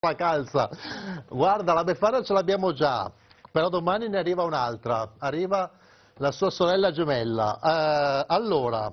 la calza guarda la Befana ce l'abbiamo già però domani ne arriva un'altra arriva la sua sorella gemella eh, allora